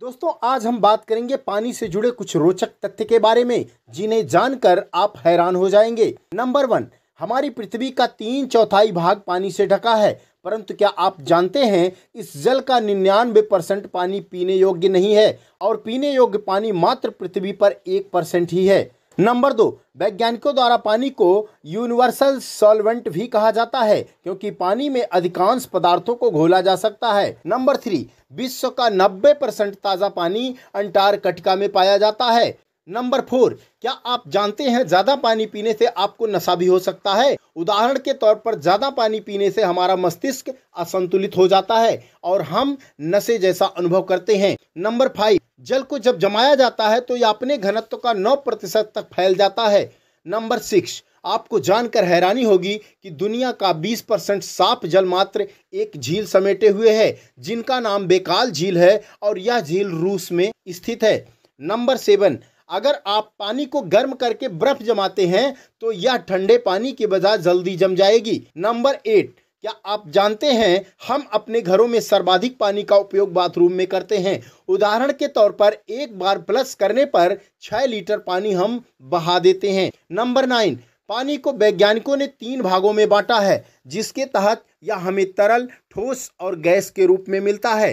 दोस्तों आज हम बात करेंगे पानी से जुड़े कुछ रोचक तथ्य के बारे में जिन्हें जानकर आप हैरान हो जाएंगे नंबर वन हमारी पृथ्वी का तीन चौथाई भाग पानी से ढका है परंतु क्या आप जानते हैं इस जल का निन्यानवे परसेंट पानी पीने योग्य नहीं है और पीने योग्य पानी मात्र पृथ्वी पर एक परसेंट ही है नंबर दो वैज्ञानिकों द्वारा पानी को यूनिवर्सल सॉल्वेंट भी कहा जाता है क्योंकि पानी में अधिकांश पदार्थों को घोला जा सकता है नंबर थ्री विश्व का 90 परसेंट ताज़ा पानी अंटार्कटिका में पाया जाता है नंबर फोर क्या आप जानते हैं ज़्यादा पानी पीने से आपको नशा भी हो सकता है उदाहरण के तौर पर ज़्यादा पानी पीने से हमारा मस्तिष्क असंतुलित हो जाता है और हम नशे जैसा अनुभव करते हैं नंबर फाइव जल को जब जमाया जाता है तो यह अपने घनत्व का नौ प्रतिशत तक फैल जाता है नंबर सिक्स आपको जानकर हैरानी होगी कि दुनिया का 20 परसेंट साफ जल मात्र एक झील समेटे हुए है जिनका नाम बेकाल झील है और यह झील रूस में स्थित है नंबर सेवन अगर आप पानी को गर्म करके बर्फ जमाते हैं तो यह ठंडे पानी के बजाय जल्दी जम जाएगी नंबर एट क्या आप जानते हैं हम अपने घरों में सर्वाधिक पानी का उपयोग बाथरूम में करते हैं उदाहरण के तौर पर एक बार प्लस करने पर छः लीटर पानी हम बहा देते हैं नंबर नाइन पानी को वैज्ञानिकों ने तीन भागों में बांटा है जिसके तहत यह हमें तरल ठोस और गैस के रूप में मिलता है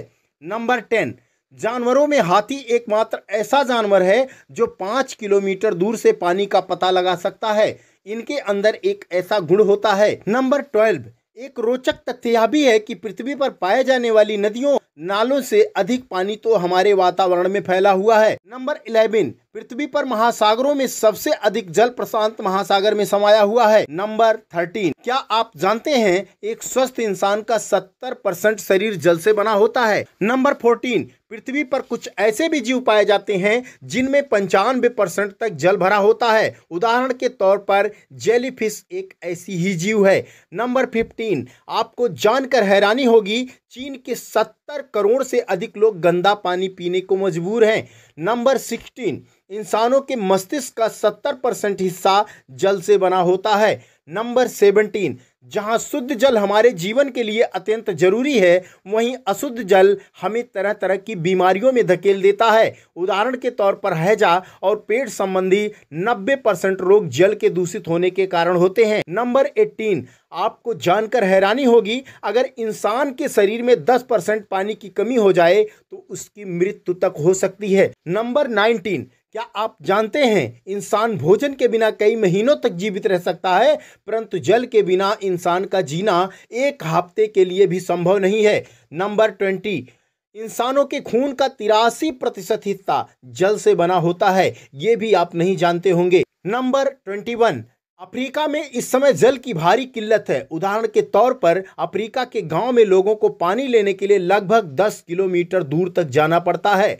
नंबर टेन जानवरों में हाथी एकमात्र ऐसा जानवर है जो पाँच किलोमीटर दूर से पानी का पता लगा सकता है इनके अंदर एक ऐसा गुण होता है नंबर ट्वेल्व एक रोचक तथ्य यह भी है कि पृथ्वी पर पाए जाने वाली नदियों नालों से अधिक पानी तो हमारे वातावरण में फैला हुआ है नंबर इलेवन पृथ्वी पर महासागरों में सबसे अधिक जल प्रशांत महासागर में समाया हुआ है नंबर थर्टीन क्या आप जानते हैं एक स्वस्थ इंसान का सत्तर परसेंट शरीर जल से बना होता है नंबर फोर्टीन पृथ्वी पर कुछ ऐसे भी जीव पाए जाते हैं जिनमें पंचानवे परसेंट तक जल भरा होता है उदाहरण के तौर पर जेलीफिश एक ऐसी ही जीव है नंबर फिफ्टीन आपको जानकर हैरानी होगी चीन के सत्तर करोड़ से अधिक लोग गंदा पानी पीने को मजबूर हैं नंबर सिक्सटीन इंसानों के मस्तिष्क का सत्तर परसेंट हिस्सा जल से बना होता है नंबर सेवनटीन जहाँ शुद्ध जल हमारे जीवन के लिए अत्यंत जरूरी है वहीं अशुद्ध जल हमें तरह तरह की बीमारियों में धकेल देता है उदाहरण के तौर पर हैजा और पेट संबंधी 90 परसेंट रोग जल के दूषित होने के कारण होते हैं नंबर 18 आपको जानकर हैरानी होगी अगर इंसान के शरीर में 10 परसेंट पानी की कमी हो जाए तो उसकी मृत्यु तक हो सकती है नंबर नाइनटीन क्या आप जानते हैं इंसान भोजन के बिना कई महीनों तक जीवित रह सकता है परंतु जल के बिना इन इंसान का जीना एक हफ्ते के लिए भी संभव नहीं है नंबर ट्वेंटी इंसानों के खून का तिरासी प्रतिशत हिस्सा जल से बना होता है ये भी आप नहीं जानते होंगे नंबर ट्वेंटी वन अफ्रीका में इस समय जल की भारी किल्लत है उदाहरण के तौर पर अफ्रीका के गांव में लोगों को पानी लेने के लिए लगभग 10 किलोमीटर दूर तक जाना पड़ता है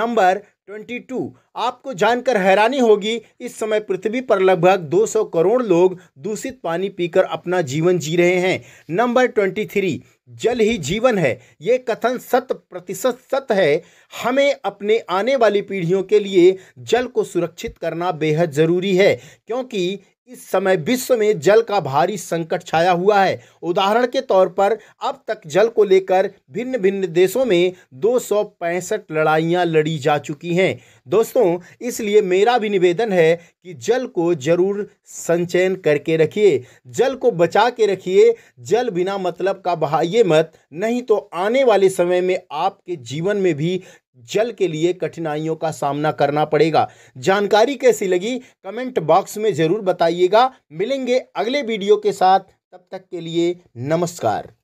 नंबर ट्वेंटी टू आपको जानकर हैरानी होगी इस समय पृथ्वी पर लगभग 200 करोड़ लोग दूषित पानी पीकर अपना जीवन जी रहे हैं नंबर ट्वेंटी थ्री जल ही जीवन है ये कथन शत प्रतिशत सत है हमें अपने आने वाली पीढ़ियों के लिए जल को सुरक्षित करना बेहद ज़रूरी है क्योंकि इस समय विश्व में जल का भारी संकट छाया हुआ है उदाहरण के तौर पर अब तक जल को लेकर भिन्न भिन्न देशों में दो सौ पैंसठ लड़ाइयाँ लड़ी जा चुकी हैं दोस्तों इसलिए मेरा भी निवेदन है कि जल को जरूर संचयन करके रखिए जल को बचा के रखिए जल बिना मतलब का बहा कीजिए मत नहीं तो आने वाले समय में आपके जीवन में भी जल के लिए कठिनाइयों का सामना करना पड़ेगा जानकारी कैसी लगी कमेंट बॉक्स में ज़रूर बताइएगा मिलेंगे अगले वीडियो के साथ तब तक के लिए नमस्कार